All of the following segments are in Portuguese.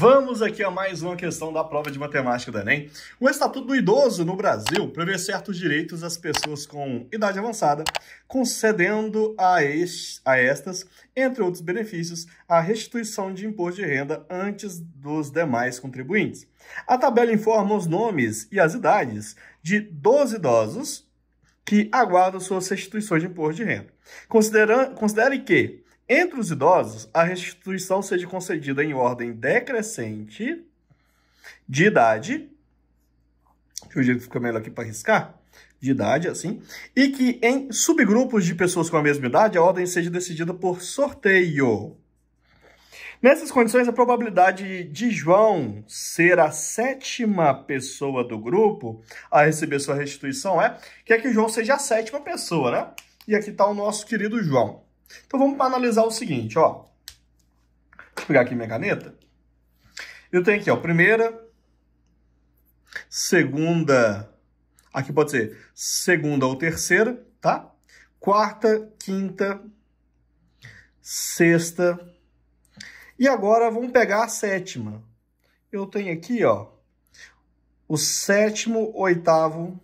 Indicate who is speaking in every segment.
Speaker 1: Vamos aqui a mais uma questão da prova de matemática do Enem. O Estatuto do Idoso no Brasil prevê certos direitos às pessoas com idade avançada, concedendo a, est a estas, entre outros benefícios, a restituição de imposto de renda antes dos demais contribuintes. A tabela informa os nomes e as idades de 12 idosos que aguardam suas restituições de imposto de renda. Considera considere que entre os idosos, a restituição seja concedida em ordem decrescente de idade. Deixa eu ver que fica melhor aqui para riscar. De idade, assim. E que em subgrupos de pessoas com a mesma idade, a ordem seja decidida por sorteio. Nessas condições, a probabilidade de João ser a sétima pessoa do grupo a receber sua restituição é que é que João seja a sétima pessoa, né? E aqui está o nosso querido João. Então vamos para analisar o seguinte, ó. Deixa eu pegar aqui minha caneta. Eu tenho aqui, ó, primeira, segunda, aqui pode ser segunda ou terceira, tá? Quarta, quinta, sexta. E agora vamos pegar a sétima. Eu tenho aqui, ó, o sétimo, oitavo,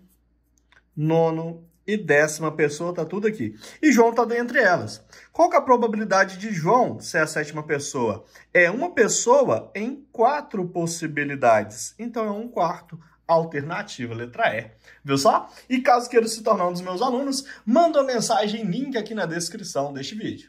Speaker 1: nono e décima pessoa, tá tudo aqui. E João tá dentre elas. Qual que é a probabilidade de João ser a sétima pessoa? É uma pessoa em quatro possibilidades. Então é um quarto. Alternativa, letra E. Viu só? E caso queira se tornar um dos meus alunos, manda uma mensagem, link aqui na descrição deste vídeo.